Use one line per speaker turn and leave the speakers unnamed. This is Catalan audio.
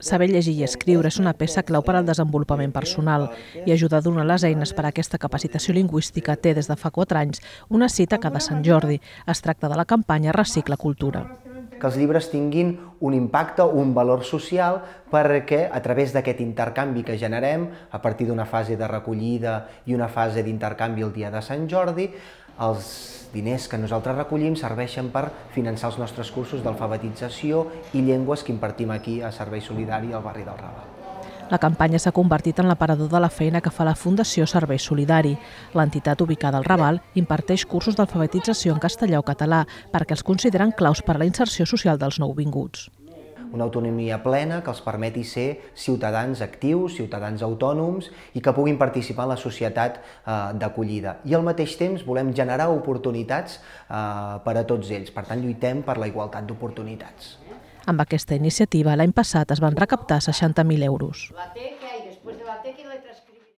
Saber llegir i escriure és una peça clau per al desenvolupament personal i ajudar a donar les eines per a aquesta capacitació lingüística té des de fa quatre anys una cita cada Sant Jordi. Es tracta de la campanya Recicla Cultura
que els llibres tinguin un impacte, un valor social, perquè a través d'aquest intercanvi que generem, a partir d'una fase de recollida i una fase d'intercanvi el dia de Sant Jordi, els diners que nosaltres recollim serveixen per finançar els nostres cursos d'alfabetització i llengües que impartim aquí a Servei Solidari al barri del Raval.
La campanya s'ha convertit en l'aparador de la feina que fa la Fundació Servei Solidari. L'entitat ubicada al Raval imparteix cursos d'alfabetització en castellà o català perquè els consideren claus per a la inserció social dels nouvinguts
una autonomia plena que els permeti ser ciutadans actius, ciutadans autònoms i que puguin participar en la societat eh, d'acollida. I al mateix temps volem generar oportunitats eh, per a tots ells. Per tant, lluitem per la igualtat d'oportunitats.
Amb aquesta iniciativa, l'any passat es van recaptar 60.000 euros.
La teca i després de la teca i la transcripció.